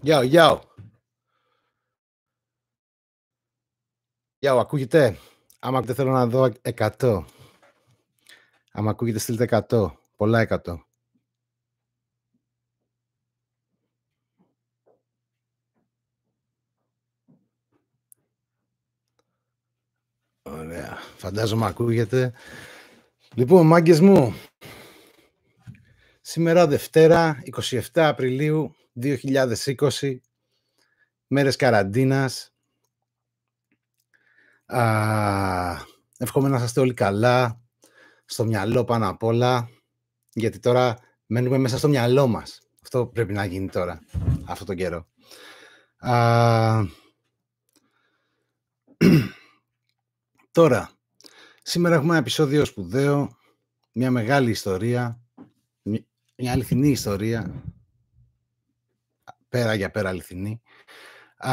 Γεια, γεια. Γεια, ακούγεται. Άμα ακούγεται θέλω να δω 100. Άμα ακούγεται στείλτε 100. Πολλά 100. Ωραία. Φαντάζομαι ακούγεται. Λοιπόν, μάγκες μου, σήμερα Δευτέρα, 27 Απριλίου 2020, μέρες καραντίνας. Α, εύχομαι να είστε όλοι καλά, στο μυαλό πάνω απ' όλα, γιατί τώρα μένουμε μέσα στο μυαλό μας. Αυτό πρέπει να γίνει τώρα, αυτό τον καιρό. τώρα, σήμερα έχουμε ένα επεισόδιο σπουδαίο, μια μεγάλη ιστορία, μια αληθινή ιστορία, πέρα για πέρα αληθινή. Α,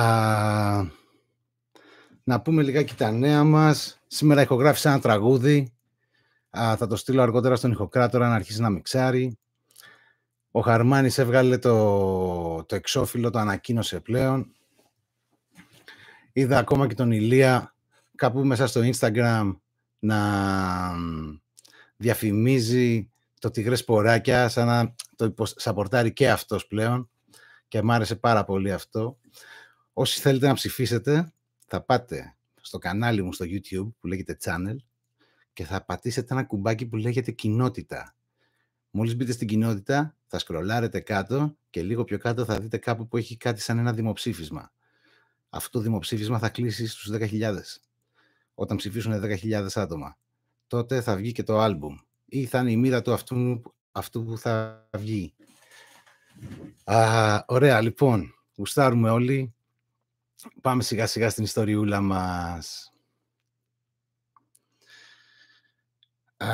να πούμε λιγάκι τα νέα μας. Σήμερα ηχογράφησα ένα τραγούδι. Α, θα το στείλω αργότερα στον ηχοκράτορα να αρχίσει να μιξάρει. Ο Χαρμάνης έβγαλε το, το εξώφυλλο, το ανακοίνωσε πλέον. Είδα ακόμα και τον Ηλία κάπου μέσα στο Instagram να διαφημίζει το τυγρές ποράκια σαν να το υποσαπορτάρει και αυτός πλέον και μου άρεσε πάρα πολύ αυτό. Όσοι θέλετε να ψηφίσετε, θα πάτε στο κανάλι μου στο YouTube που λέγεται Channel και θα πατήσετε ένα κουμπάκι που λέγεται Κοινότητα. Μόλις μπείτε στην κοινότητα, θα σκρολάρετε κάτω και λίγο πιο κάτω θα δείτε κάπου που έχει κάτι σαν ένα δημοψήφισμα. Αυτό το δημοψήφισμα θα κλείσει στους 10.000. Όταν ψηφίσουν 10.000 άτομα. Τότε θα βγει και το άλμπουμ ή θα είναι η μοίρα του αυτού που θα βγει ωραία, λοιπόν, γουστάρουμε όλοι. Πάμε σιγά σιγά στην ιστοριούλα μας. Α,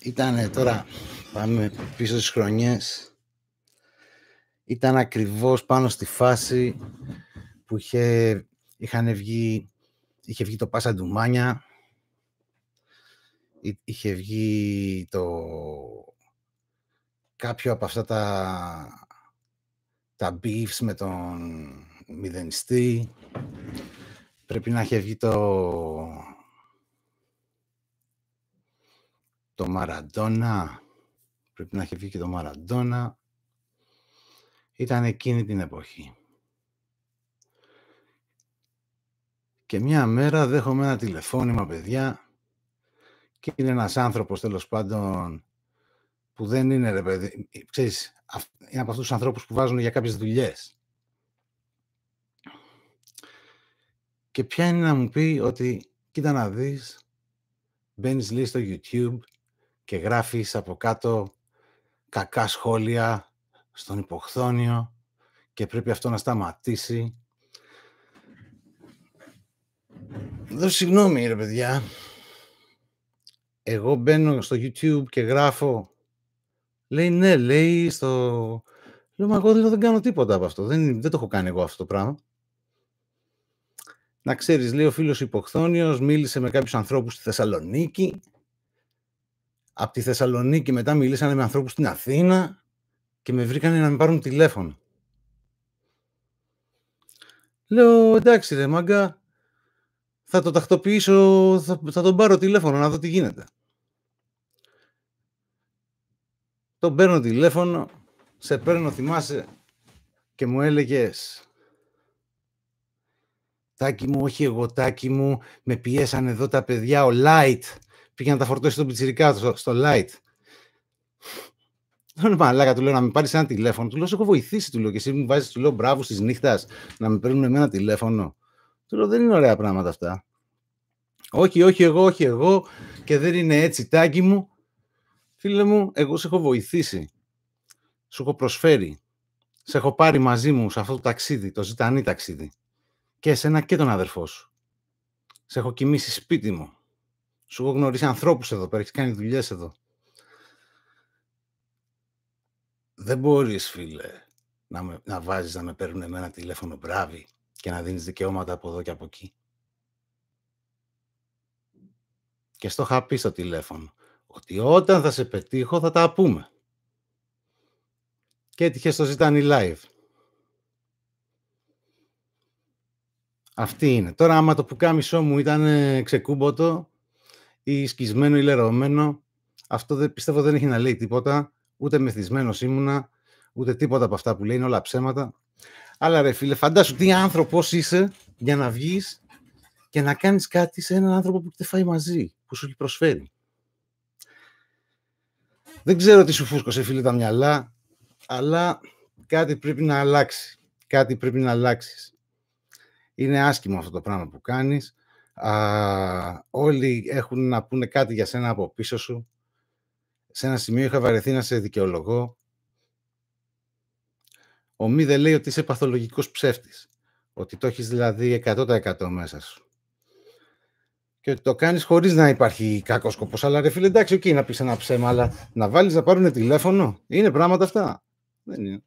ήτανε τώρα, πάμε πίσω στις χρονιές. Ήταν ακριβώς πάνω στη φάση που είχε, είχαν βγει, είχε βγει το Πάσα Ντουμάνια, είχε βγει το κάποιο από αυτά τα, τα beefs με τον μηδενιστή. Πρέπει να έχει βγει το, το Μαραντόνα. Πρέπει να έχει βγει και το Μαραντόνα. Ήταν εκείνη την εποχή. Και μια μέρα δέχομαι ένα τηλεφώνημα, παιδιά, και είναι ένας άνθρωπος, τέλος πάντων, που δεν είναι, ρε παιδί, ξέρεις, είναι από αυτούς τους ανθρώπους που βάζουν για κάποιες δουλειές. Και ποια είναι να μου πει ότι, κοίτα να δεις, μπαίνεις λίγο στο YouTube και γράφεις από κάτω κακά σχόλια στον υποχθόνιο και πρέπει αυτό να σταματήσει. Δεν συγγνώμη ρε παιδιά. Εγώ μπαίνω στο YouTube και γράφω Λέει ναι, λέει στο... Λέω, μα δεν κάνω τίποτα από αυτό. Δεν, δεν το έχω κάνει εγώ αυτό το πράγμα. Να ξέρεις, λέει ο φίλος Υποχθόνιος, μίλησε με κάποιους ανθρώπους στη Θεσσαλονίκη. Από τη Θεσσαλονίκη μετά μιλήσανε με ανθρώπους στην Αθήνα και με βρήκανε να με πάρουν τηλέφωνο. Λέω, εντάξει ρε μάγκα, θα το τακτοποιήσω, θα, θα τον πάρω τηλέφωνο να δω τι γίνεται. Τον παίρνω τηλέφωνο, σε παίρνω, θυμάσαι, και μου έλεγες «Τάκι μου, όχι εγώ, τάκι μου, με πιέσανε εδώ τα παιδιά, ο Light, πήγε να τα φορτώσει το πιτσιρικά στο, στο Light». Δεν αλλά του λέω να με πάρεις ένα τηλέφωνο. Του λέω: Σε έχω βοηθήσει, του λέω και εσύ μου βάζεις, του λέω μπράβο τη νύχτας να με παίρνουν εμένα τηλέφωνο. Του λέω: Δεν είναι ωραία πράγματα αυτά. Όχι, όχι, εγώ, όχι, εγώ και δεν είναι έτσι, τάκι μου. Φίλε μου, εγώ σε έχω βοηθήσει. Σου έχω προσφέρει. Σε έχω πάρει μαζί μου σε αυτό το ταξίδι, το ζητανή ταξίδι. Και εσένα και τον αδερφό σου. Σε έχω κοιμήσει σπίτι μου. Σου έχω γνωρίσει ανθρώπους εδώ πέρα, έχεις κάνει δουλειές εδώ. Δεν μπορείς, φίλε, να, με, να βάζεις να με παίρνουν εμένα τηλέφωνο μπράβη και να δίνεις δικαιώματα από εδώ και από εκεί. Και στο είχα πει στο τηλέφωνο ότι όταν θα σε πετύχω θα τα πούμε. Και έτυχε στο ζητάνι live. Αυτή είναι. Τώρα άμα το πουκάμισό μου ήταν ε, ξεκούμποτο ή σκισμένο ή λερωμένο, αυτό δεν, πιστεύω δεν έχει να λέει τίποτα, ούτε μεθυσμένος ήμουνα, ούτε τίποτα από αυτά που λέει, είναι όλα ψέματα. Αλλά ρε φίλε, φαντάσου τι άνθρωπος είσαι για να βγεις και να κάνεις κάτι σε έναν άνθρωπο που δεν φάει μαζί, που σου έχει προσφέρει. Δεν ξέρω τι σου φούσκωσε, φίλε, τα μυαλά, αλλά κάτι πρέπει να αλλάξει. Κάτι πρέπει να αλλάξεις. Είναι άσχημο αυτό το πράγμα που κάνεις. Α, όλοι έχουν να πούνε κάτι για σένα από πίσω σου. Σε ένα σημείο είχα βαρεθεί να σε δικαιολογώ. Ο Μίδε λέει ότι είσαι παθολογικός ψεύτης. Ότι το έχεις δηλαδή 100% μέσα σου και ότι το κάνεις χωρίς να υπάρχει κακός σκοπός. Αλλά ρε φίλε, εντάξει, εκεί να πεις ένα ψέμα, αλλά να βάλεις να πάρουν τηλέφωνο. Είναι πράγματα αυτά. Δεν είναι.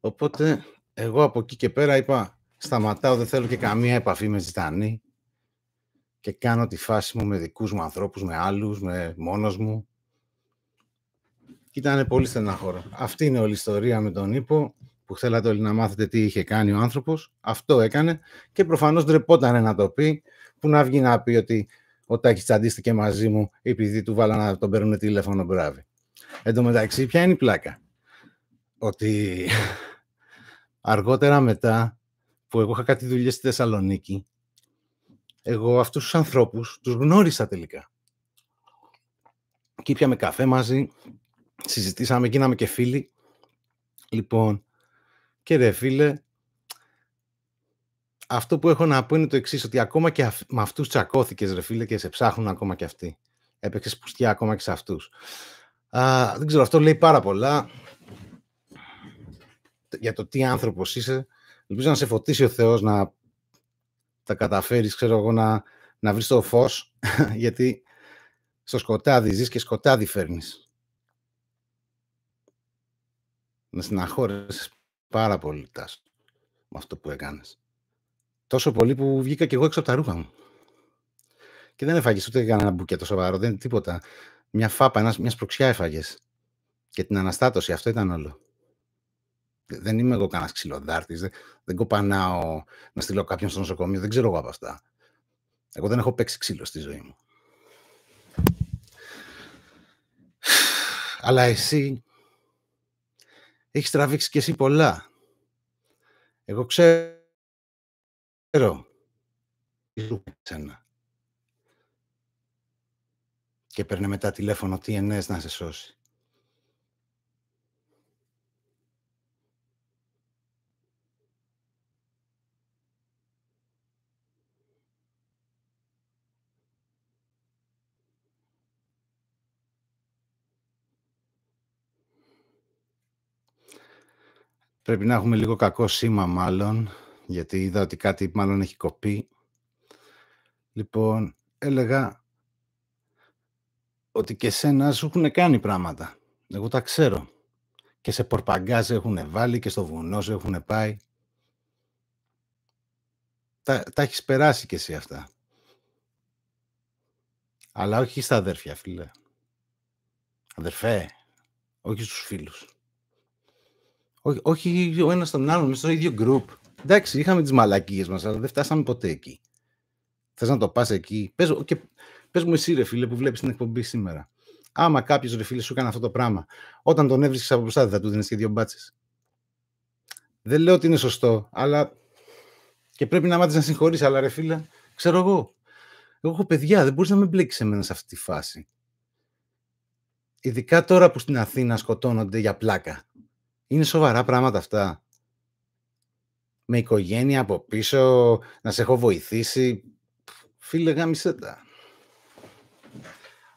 Οπότε, εγώ από εκεί και πέρα είπα, σταματάω, δεν θέλω και καμία επαφή με ζητανή και κάνω τη φάση μου με δικούς μου ανθρώπους, με άλλους, με μόνος μου. κοιτάνε ήταν πολύ στενάχωρο. Αυτή είναι όλη η ιστορία με τον ύπο που θέλατε όλοι να μάθετε τι είχε κάνει ο άνθρωπος, αυτό έκανε και προφανώς ντρεπόταν να το πει, που να βγει να πει ότι ο Τάκης τσαντίστηκε μαζί μου επειδή του βάλα να τον παίρνουν τηλέφωνο μπράβη. Εν τω μεταξύ, ποια είναι η πλάκα. Ότι αργότερα μετά που εγώ είχα κάτι δουλειές στη Θεσσαλονίκη, εγώ αυτούς τους ανθρώπους τους γνώρισα τελικά. Και πιαμε καφέ μαζί, συζητήσαμε, γίναμε και φίλοι. Λοιπόν, και ρε φίλε, αυτό που έχω να πω είναι το εξής, ότι ακόμα και με αυτούς τσακώθηκες, ρε φίλε, και σε ψάχνουν ακόμα και αυτοί. Έπαιξες πουστιά ακόμα και σε αυτούς. Δεν ξέρω, αυτό λέει πάρα πολλά για το τι άνθρωπος είσαι. Ελπίζω να σε φωτίσει ο Θεός να τα καταφέρεις, ξέρω εγώ, να, να βρεις το φως, γιατί στο σκοτάδι ζεις και σκοτάδι φέρνεις. Να συναχώρεσαι πάρα πολύ, Τάσο, με αυτό που έκανες. Τόσο πολύ που βγήκα και εγώ έξω από τα ρούχα μου. Και δεν έφαγες ούτε κανένα μπουκέτο σοβαρό, δεν είναι τίποτα. Μια φάπα, μια σπρωξιά έφαγες. Και την αναστάτωση, αυτό ήταν όλο. Δεν είμαι εγώ κανένας ξυλοδάρτης. Δεν, δεν κοπανάω να στείλω κάποιον στο νοσοκομείο. Δεν ξέρω εγώ από αυτά. Εγώ δεν έχω παίξει ξύλο στη ζωή μου. Αλλά εσύ έχεις τραβήξει κι εσύ πολλά. Εγώ ξέρω. Και παίρνε μετά τηλέφωνο TNS να σε σώσει. Πρέπει να έχουμε λίγο κακό σήμα μάλλον, γιατί είδα ότι κάτι μάλλον έχει κοπεί. Λοιπόν, έλεγα ότι και σένα σου έχουν κάνει πράγματα. Εγώ τα ξέρω. Και σε πορπαγκάζ έχουν βάλει και στο βουνό σου έχουν πάει. Τα, τα έχεις περάσει κι εσύ αυτά. Αλλά όχι στα αδέρφια, φίλε. Αδερφέ, όχι στους φίλους. Όχι, όχι ο ένας τον άλλον, μέσα στο ίδιο group. Εντάξει, είχαμε τις μαλακίες μας, αλλά δεν φτάσαμε ποτέ εκεί. Θες να το πας εκεί. Πες, μου εσύ, ρε φίλε, που βλέπεις την εκπομπή σήμερα. Άμα κάποιος ρε φίλε σου έκανε αυτό το πράγμα, όταν τον έβρισκες από μπροστά, δεν θα του δίνεις και δύο μπάτσες. Δεν λέω ότι είναι σωστό, αλλά. και πρέπει να μάθεις να συγχωρείς, αλλά ρε φίλε, ξέρω εγώ. Εγώ έχω παιδιά, δεν μπορείς να με μπλέξει εμένα σε αυτή τη φάση. Ειδικά τώρα που στην Αθήνα σκοτώνονται για πλάκα. Είναι σοβαρά πράγματα αυτά. Με οικογένεια από πίσω, να σε έχω βοηθήσει. Φίλε, γάμισε τα.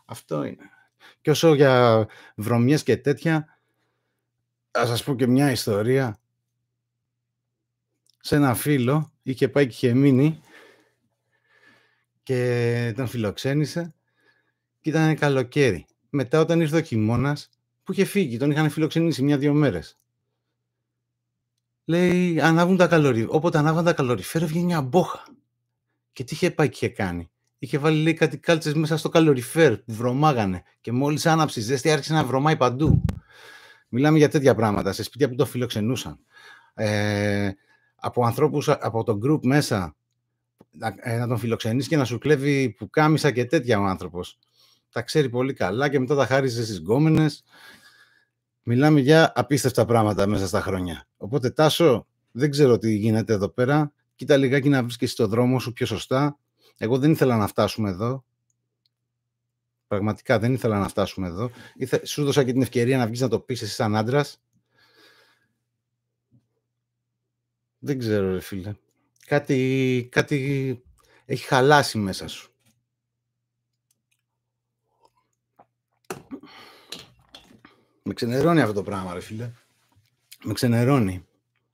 Αυτό είναι. Και όσο για βρωμιές και τέτοια, θα σας πω και μια ιστορία. Σε ένα φίλο, είχε πάει και είχε μείνει και τον φιλοξένησε και ήταν καλοκαίρι. Μετά όταν ήρθε ο χειμώνας, που είχε φύγει, τον είχαν φιλοξενήσει μια-δύο μέρες λέει ανάβουν τα καλωρι... Όποτε ανάβαν τα καλωριφέρα, βγαίνει μια μπόχα. Και τι είχε πάει και κάνει. Είχε βάλει λέει, κάτι κάλτσες μέσα στο καλωριφέρ που βρωμάγανε. Και μόλις άναψε η ζέστη άρχισε να βρωμάει παντού. Μιλάμε για τέτοια πράγματα, σε σπίτια που το φιλοξενούσαν. Ε, από ανθρώπους από το group μέσα να, ε, να τον φιλοξενείς και να σου κλέβει που κάμισα και τέτοια ο άνθρωπος. Τα ξέρει πολύ καλά και μετά τα χάριζε στις γκόμενες μιλάμε για απίστευτα πράγματα μέσα στα χρόνια. Οπότε, Τάσο, δεν ξέρω τι γίνεται εδώ πέρα. Κοίτα λιγάκι να βρίσκεσαι το δρόμο σου πιο σωστά. Εγώ δεν ήθελα να φτάσουμε εδώ. Πραγματικά δεν ήθελα να φτάσουμε εδώ. Σου δώσα και την ευκαιρία να βγεις να το πεις εσύ σαν άντρας. Δεν ξέρω, ρε φίλε. Κάτι, κάτι έχει χαλάσει μέσα σου. με ξενερώνει αυτό το πράγμα, ρε φίλε. Με ξενερώνει.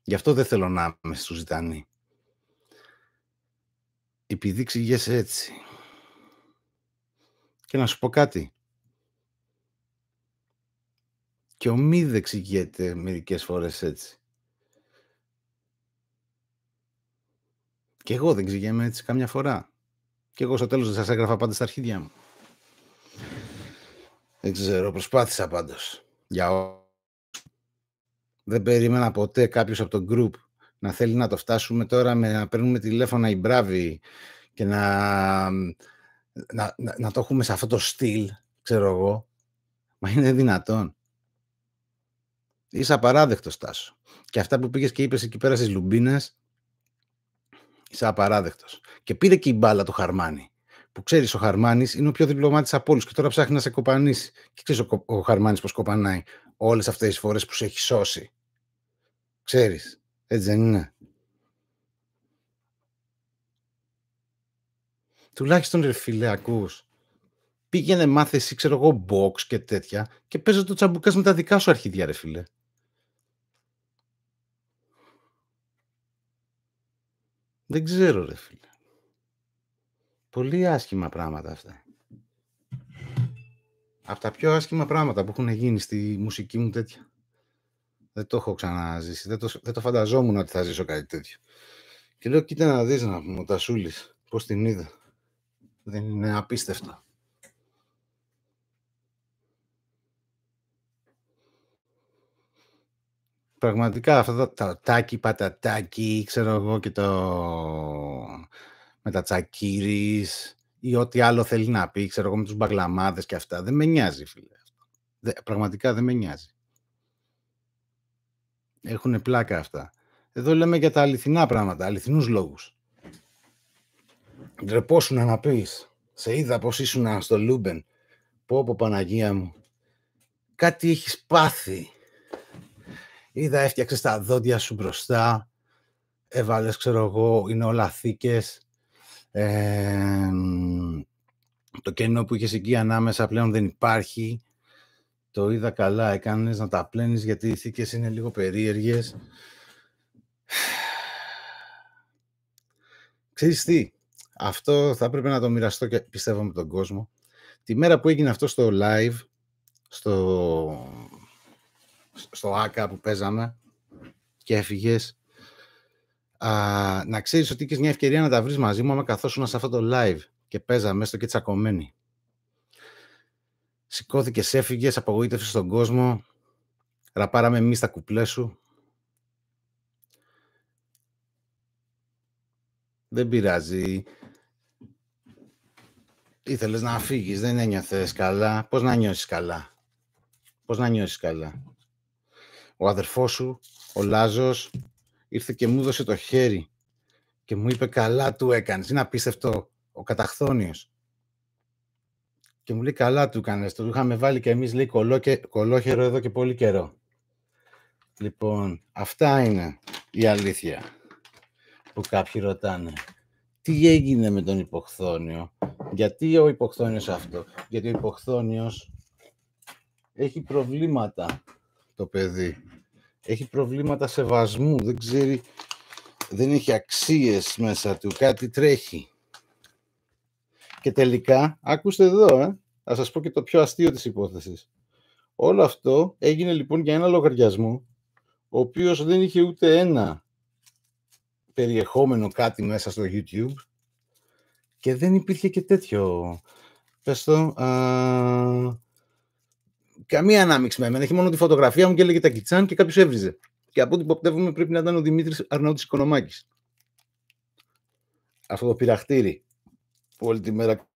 Γι' αυτό δεν θέλω να είμαι στους ζητανοί. Επειδή ξηγέσαι έτσι. Και να σου πω κάτι. Και ο μη δεν εξηγείται μερικές φορές έτσι. Και εγώ δεν ξηγέμαι έτσι καμιά φορά. Και εγώ στο τέλος δεν σας έγραφα πάντα στα αρχίδια μου. Δεν ξέρω, προσπάθησα πάντως για Δεν περίμενα ποτέ κάποιος από το group να θέλει να το φτάσουμε τώρα με να παίρνουμε τηλέφωνα οι μπράβοι και να, να, να, το έχουμε σε αυτό το στυλ, ξέρω εγώ. Μα είναι δυνατόν. Είσαι απαράδεκτος, Τάσο. Και αυτά που πήγες και είπες εκεί πέρα στις Λουμπίνες, είσαι απαράδεκτος. Και πήρε και η μπάλα του Χαρμάνι που ξέρεις ο Χαρμάνης είναι ο πιο διπλωμάτης από όλους και τώρα ψάχνει να σε κοπανίσει. Και ξέρεις ο, ο Χαρμάνης πώς κοπανάει όλες αυτές τις φορές που σε έχει σώσει. Ξέρεις. Έτσι δεν είναι. Τουλάχιστον ρε φίλε, ακούς. Πήγαινε μάθε ξέρω εγώ, box και τέτοια και παίζω το τσαμπουκα με τα δικά σου αρχιδιά, ρε φίλε. Δεν ξέρω, ρε φίλε. Πολύ άσχημα πράγματα αυτά. Από τα πιο άσχημα πράγματα που έχουν γίνει στη μουσική μου τέτοια. Δεν το έχω ξαναζήσει. Δεν το, δεν το φανταζόμουν ότι θα ζήσω κάτι τέτοιο. Και λέω, κοίτα να δεις να μου τα Τασούλης, πώς την είδα. Δεν είναι απίστευτο. Πραγματικά αυτά τα τάκι πατατάκι, ξέρω εγώ και το με τα τσακίρις ή ό,τι άλλο θέλει να πει, ξέρω εγώ με τους μπαγλαμάδες και αυτά. Δεν με νοιάζει, φίλε. Δε, πραγματικά δεν με νοιάζει. Έχουν πλάκα αυτά. Εδώ λέμε για τα αληθινά πράγματα, αληθινούς λόγους. Ντρεπόσουν να πεις, Σε είδα πως ήσουν στο Λούμπεν. Πω από Παναγία μου. Κάτι έχεις πάθει. Είδα έφτιαξες τα δόντια σου μπροστά. Έβαλες ξέρω εγώ είναι όλα θήκες το κενό που είχες εκεί ανάμεσα πλέον δεν υπάρχει. Το είδα καλά, έκανες να τα πλένεις γιατί οι θήκες είναι λίγο περίεργες. Ξέρεις τι, αυτό θα πρέπει να το μοιραστώ και πιστεύω με τον κόσμο. Τη μέρα που έγινε αυτό στο live, στο, στο ΆΚΑ που παίζαμε και έφυγες, Α, να ξέρεις ότι είχες μια ευκαιρία να τα βρεις μαζί μου άμα καθόσουν σε αυτό το live και παίζαμε στο και τσακωμένοι. Σηκώθηκες έφυγες, απογοήτευσες τον κόσμο, ραπάραμε εμείς τα κουπλές σου. Δεν πειράζει. Ήθελες να φύγεις, δεν ένιωθες καλά. Πώς να νιώσεις καλά. Πώς να νιώσεις καλά. Ο αδερφός σου, ο Λάζος, ήρθε και μου έδωσε το χέρι και μου είπε καλά του έκανες, είναι απίστευτο ο καταχθόνιος. Και μου λέει καλά του έκανες, το είχαμε βάλει και εμείς λέει κολό και, κολόχερο εδώ και πολύ καιρό. Λοιπόν, αυτά είναι η αλήθεια που κάποιοι ρωτάνε. Τι έγινε με τον υποχθόνιο, γιατί ο υποχθόνιος αυτό, γιατί ο υποχθόνιος έχει προβλήματα το παιδί έχει προβλήματα σεβασμού, δεν ξέρει, δεν έχει αξίες μέσα του, κάτι τρέχει. Και τελικά, άκουστε εδώ, ε, θα σας πω και το πιο αστείο της υπόθεσης. Όλο αυτό έγινε λοιπόν για ένα λογαριασμό, ο οποίος δεν είχε ούτε ένα περιεχόμενο κάτι μέσα στο YouTube και δεν υπήρχε και τέτοιο, πες το, α, καμία ανάμειξη με εμένα. Έχει μόνο τη φωτογραφία μου και έλεγε τα κιτσάν και κάποιος έβριζε. Και από ό,τι υποπτεύουμε πρέπει να ήταν ο Δημήτρης Αρναούτης Οικονομάκης. Αυτό το πειραχτήρι που όλη τη μέρα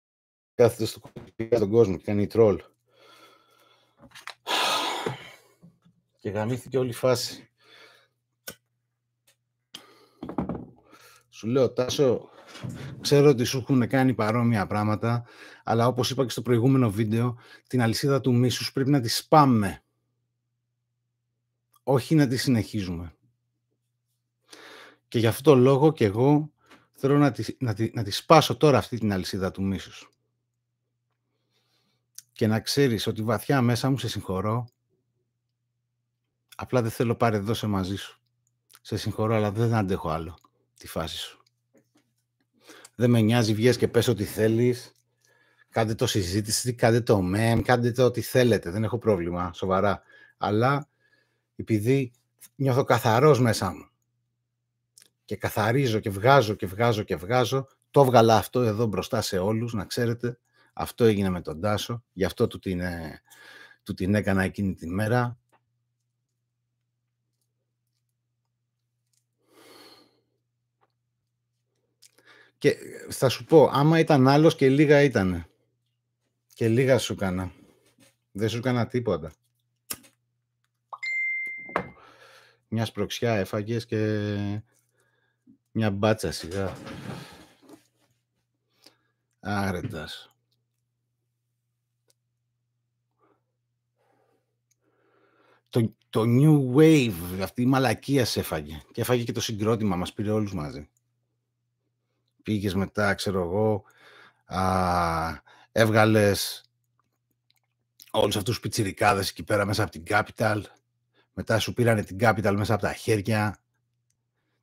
κάθεται στο κουμπί τον κόσμο και κάνει τρόλ. Και γαμήθηκε όλη η φάση. Σου λέω, Τάσο, ξέρω ότι σου έχουν κάνει παρόμοια πράγματα, αλλά όπως είπα και στο προηγούμενο βίντεο, την αλυσίδα του μίσους πρέπει να τη σπάμε. Όχι να τη συνεχίζουμε. Και γι' αυτό λόγο και εγώ θέλω να τη, να, τη, να σπάσω τώρα αυτή την αλυσίδα του μίσους. Και να ξέρεις ότι βαθιά μέσα μου σε συγχωρώ. Απλά δεν θέλω πάρε εδώ μαζί σου. Σε συγχωρώ, αλλά δεν αντέχω άλλο τη φάση σου. Δεν με νοιάζει, βγες και πες ό,τι θέλεις. Κάντε το συζήτηση, κάντε το μεμ, κάντε το ό,τι θέλετε. Δεν έχω πρόβλημα, σοβαρά. Αλλά επειδή νιώθω καθαρός μέσα μου και καθαρίζω και βγάζω και βγάζω και βγάζω, το βγαλά αυτό εδώ μπροστά σε όλους, να ξέρετε. Αυτό έγινε με τον Τάσο, γι' αυτό του την, ε, του την έκανα εκείνη τη μέρα. Και ε, θα σου πω, άμα ήταν άλλος και λίγα ήταν. Και λίγα σου κάνα. Δεν σου κάνα τίποτα. Μια σπροξιά έφαγες και μια μπάτσα σιγά. Άρετας. Το, το New Wave, αυτή η μαλακία σε έφαγε. Και έφαγε και το συγκρότημα, μας πήρε όλους μαζί πήγες μετά, ξέρω εγώ, α, έβγαλες όλους αυτούς τους πιτσιρικάδες εκεί πέρα μέσα από την Capital, μετά σου πήρανε την Capital μέσα από τα χέρια,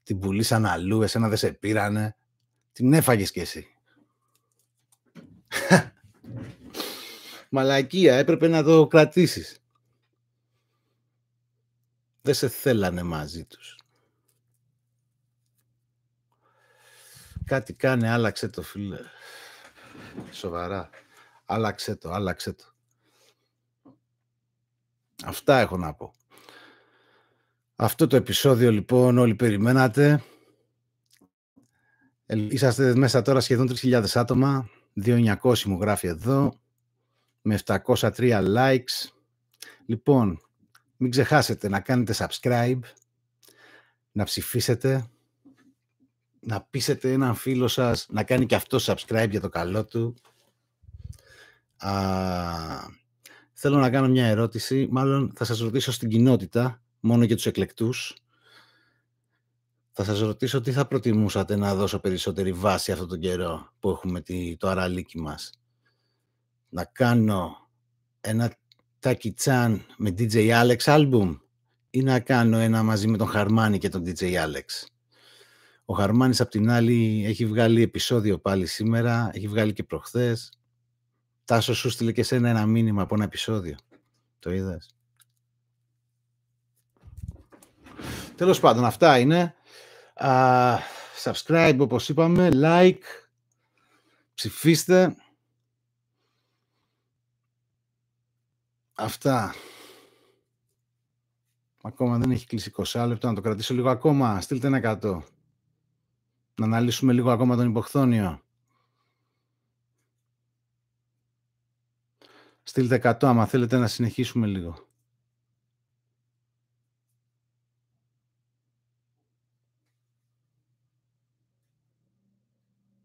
την πουλήσαν αλλού, εσένα δεν σε πήρανε, την έφαγες κι εσύ. Μαλακία, έπρεπε να το κρατήσεις. Δεν σε θέλανε μαζί τους. Κάτι κάνει άλλαξε το, φίλε. Σοβαρά. Άλλαξε το, άλλαξε το. Αυτά έχω να πω. Αυτό το επεισόδιο λοιπόν όλοι περιμένατε. Είσαστε μέσα τώρα σχεδόν 3.000 άτομα. 2.900 μου γράφει εδώ. Με 703 likes. Λοιπόν, μην ξεχάσετε να κάνετε subscribe, να ψηφίσετε, να πείσετε έναν φίλο σας να κάνει και αυτό subscribe για το καλό του. Α, θέλω να κάνω μια ερώτηση. Μάλλον θα σας ρωτήσω στην κοινότητα, μόνο για τους εκλεκτούς. Θα σας ρωτήσω τι θα προτιμούσατε να δώσω περισσότερη βάση αυτόν τον καιρό που έχουμε το αραλίκι μας. Να κάνω ένα Τάκι Τσάν με DJ Alex album ή να κάνω ένα μαζί με τον Χαρμάνι και τον DJ Alex. Ο Χαρμάνης απ' την άλλη έχει βγάλει επεισόδιο πάλι σήμερα, έχει βγάλει και προχθές. Τάσο σου στείλε και σένα ένα μήνυμα από ένα επεισόδιο. Το είδες. Τέλος πάντων, αυτά είναι. subscribe, όπως είπαμε, like, ψηφίστε. Αυτά. Ακόμα δεν έχει κλείσει 20 λεπτά, να το κρατήσω λίγο ακόμα. Στείλτε ένα 100. Να αναλύσουμε λίγο ακόμα τον υποχθόνιο. Στείλτε 100 άμα θέλετε να συνεχίσουμε λίγο.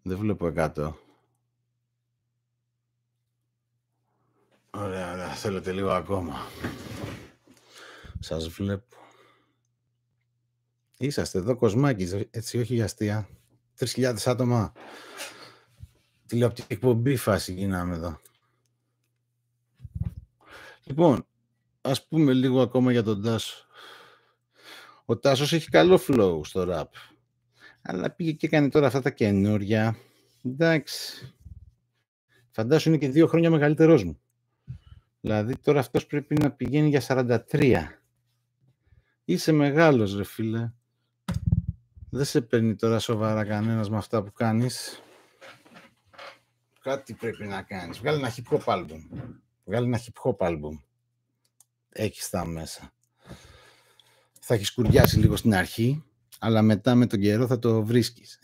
Δεν βλέπω 100. Ωραία, ωραία. Θέλετε λίγο ακόμα. Σας βλέπω. Είσαστε εδώ κοσμάκι, έτσι όχι για αστεία. 3.000 άτομα. Τηλεοπτική εκπομπή φάση γίναμε εδώ. Λοιπόν, ας πούμε λίγο ακόμα για τον Τάσο. Ο Τάσος έχει καλό flow στο rap. Αλλά πήγε και κάνει τώρα αυτά τα καινούρια. Εντάξει. Φαντάσου είναι και δύο χρόνια μεγαλύτερός μου. Δηλαδή τώρα αυτός πρέπει να πηγαίνει για 43. Είσαι μεγάλος ρε φίλε. Δεν σε παίρνει τώρα σοβαρά κανένας με αυτά που κάνεις. Κάτι πρέπει να κάνεις. Βγάλει ένα hip hop album. Βγάλει ένα hip hop album. Έχεις τα μέσα. Θα έχεις κουριάσει λίγο στην αρχή, αλλά μετά με τον καιρό θα το βρίσκεις.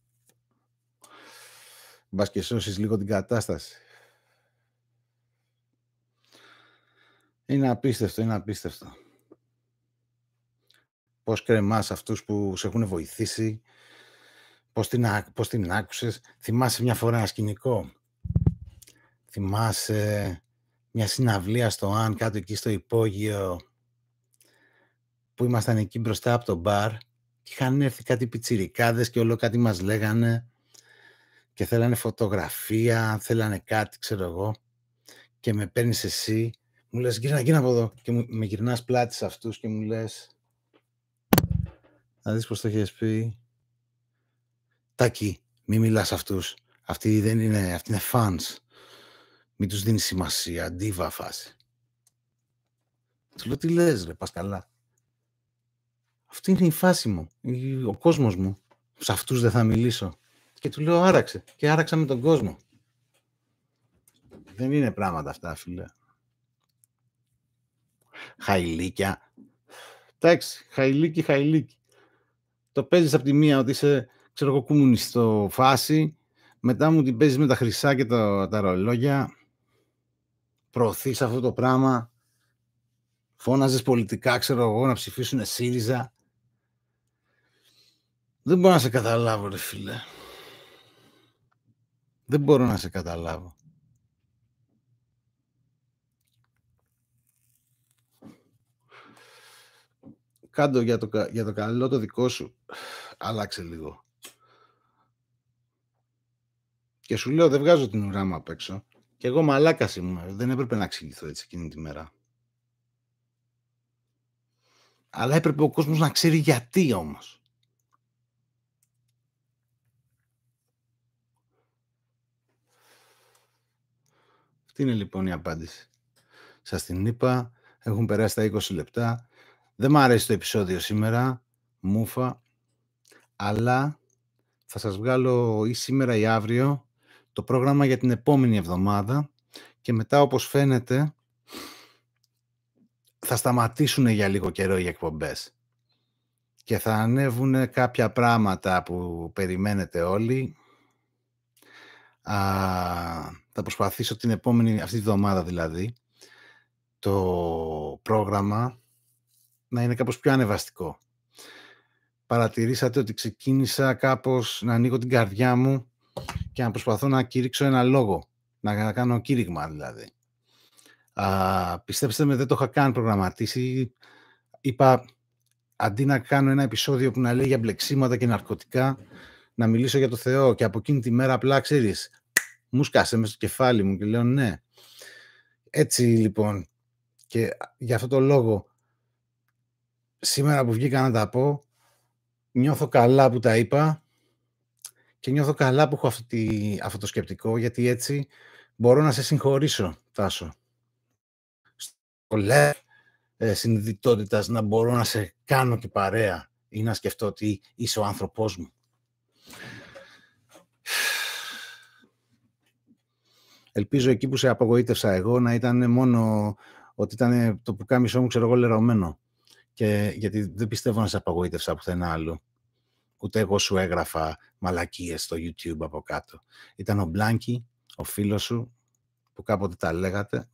Μπας και σώσεις λίγο την κατάσταση. Είναι απίστευτο, είναι απίστευτο πώς κρεμάς αυτούς που σε έχουν βοηθήσει, πώς την, πώς την άκουσες. Θυμάσαι μια φορά ένα σκηνικό, θυμάσαι μια συναυλία στο Αν, κάτω εκεί στο υπόγειο, που ήμασταν εκεί μπροστά από το μπαρ και είχαν έρθει κάτι πιτσιρικάδες και όλο κάτι μας λέγανε και θέλανε φωτογραφία, θέλανε κάτι, ξέρω εγώ. Και με παίρνεις εσύ, μου λες γύρνα, γύρνα από εδώ και με γυρνάς πλάτη σε αυτούς και μου λες να δεις πώς το έχεις πει. Τάκη, μη μιλάς αυτούς. Αυτοί δεν είναι, αυτοί είναι fans. Μη τους δίνεις σημασία, αντίβα φάση. Του λέω τι λες ρε, πας καλά. Αυτή είναι η φάση μου, ο κόσμος μου. Σε αυτούς δεν θα μιλήσω. Και του λέω άραξε. Και άραξα με τον κόσμο. Δεν είναι πράγματα αυτά, φίλε. Χαϊλίκια. Εντάξει, χαϊλίκι, χαϊλίκι το παίζεις από τη μία ότι είσαι, ξέρω εγώ, φάση, μετά μου την παίζεις με τα χρυσά και τα, τα ρολόγια, προωθείς αυτό το πράγμα, φώναζες πολιτικά, ξέρω εγώ, να ψηφίσουν ΣΥΡΙΖΑ. Δεν μπορώ να σε καταλάβω, ρε φίλε. Δεν μπορώ να σε καταλάβω. Κάντο για το, για το καλό το δικό σου. Άλλαξε λίγο. Και σου λέω δεν βγάζω την ουρά μου απ' έξω. Και εγώ μαλάκα μου, Δεν έπρεπε να ξηγηθώ έτσι εκείνη τη μέρα. Αλλά έπρεπε ο κόσμος να ξέρει γιατί όμως. Αυτή είναι λοιπόν η απάντηση. Σας την είπα, έχουν περάσει τα 20 λεπτά. Δεν μου αρέσει το επεισόδιο σήμερα, μούφα, αλλά θα σας βγάλω ή σήμερα ή αύριο το πρόγραμμα για την επόμενη εβδομάδα και μετά όπως φαίνεται θα σταματήσουν για λίγο καιρό οι εκπομπές και θα ανέβουν κάποια πράγματα που περιμένετε όλοι. Α, θα προσπαθήσω την επόμενη, αυτή τη εβδομάδα δηλαδή, το πρόγραμμα να είναι κάπως πιο ανεβαστικό. Παρατηρήσατε ότι ξεκίνησα κάπως να ανοίγω την καρδιά μου και να προσπαθώ να κηρύξω ένα λόγο, να κάνω κήρυγμα δηλαδή. Α, πιστέψτε με, δεν το είχα καν προγραμματίσει. Είπα, αντί να κάνω ένα επεισόδιο που να λέει για μπλεξίματα και ναρκωτικά, να μιλήσω για το Θεό και από εκείνη τη μέρα απλά, ξέρεις. μου σκάσε μέσα στο κεφάλι μου και λέω ναι. Έτσι λοιπόν, και για αυτό το λόγο σήμερα που βγήκα να τα πω, νιώθω καλά που τα είπα και νιώθω καλά που έχω αυτή, αυτό το σκεπτικό, γιατί έτσι μπορώ να σε συγχωρήσω, Τάσο. Στο λε ε, συνειδητότητας να μπορώ να σε κάνω και παρέα ή να σκεφτώ ότι είσαι ο άνθρωπός μου. Ελπίζω εκεί που σε απογοήτευσα εγώ να ήταν μόνο ότι ήταν το πουκάμισό μου, ξέρω εγώ, λερωμένο και γιατί δεν πιστεύω να σε απαγοήτευσα πουθενά άλλου. Ούτε εγώ σου έγραφα μαλακίες στο YouTube από κάτω. Ήταν ο Μπλάνκι, ο φίλος σου, που κάποτε τα λέγατε.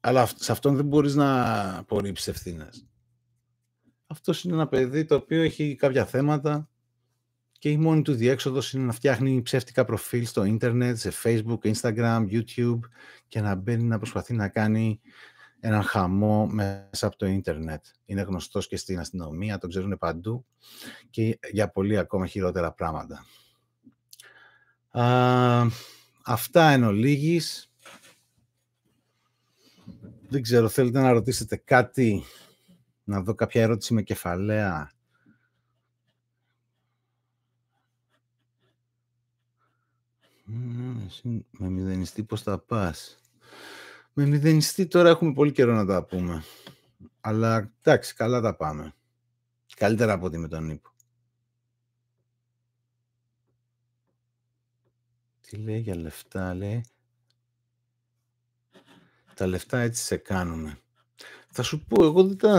Αλλά σε αυτόν δεν μπορείς να απορρίψεις ευθύνες. Αυτός είναι ένα παιδί το οποίο έχει κάποια θέματα και η μόνη του διέξοδος είναι να φτιάχνει ψεύτικα προφίλ στο ίντερνετ, σε facebook, instagram, youtube και να μπαίνει να προσπαθεί να κάνει έναν χαμό μέσα από το ίντερνετ. Είναι γνωστός και στην αστυνομία, τον ξέρουν παντού και για πολύ ακόμα χειρότερα πράγματα. Α, αυτά εν ολίγης. Δεν ξέρω, θέλετε να ρωτήσετε κάτι, να δω κάποια ερώτηση με κεφαλαία Ναι, ναι, με μηδενιστή πώς θα πας. Με μηδενιστή τώρα έχουμε πολύ καιρό να τα πούμε. Αλλά εντάξει, καλά τα πάμε. Καλύτερα από ότι με τον ύπο. Τι λέει για λεφτά, λέει. Τα λεφτά έτσι σε κάνουνε. Θα σου πω, εγώ δεν τα...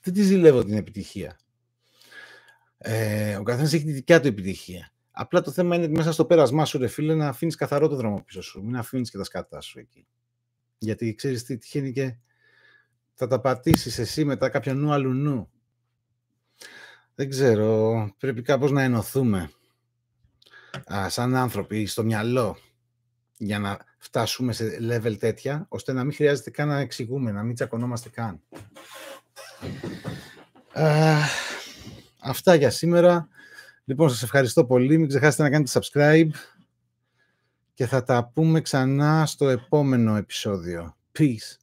Δεν τη ζηλεύω την επιτυχία. Ε, ο καθένας έχει τη δικιά του επιτυχία. Απλά το θέμα είναι μέσα στο πέρασμά σου, ρε φίλε, να αφήνεις καθαρό το δρόμο πίσω σου. Μην αφήνεις και τα σκάτα σου εκεί. Γιατί ξέρεις τι τυχαίνει και θα τα πατήσεις εσύ μετά κάποιο νου αλλού νου. Δεν ξέρω. Πρέπει κάπως να ενωθούμε. Α, σαν άνθρωποι, στο μυαλό. Για να φτάσουμε σε level τέτοια, ώστε να μην χρειάζεται καν να εξηγούμε, να μην τσακωνόμαστε καν. Α, αυτά για σήμερα. Λοιπόν, σας ευχαριστώ πολύ. Μην ξεχάσετε να κάνετε subscribe και θα τα πούμε ξανά στο επόμενο επεισόδιο. Peace.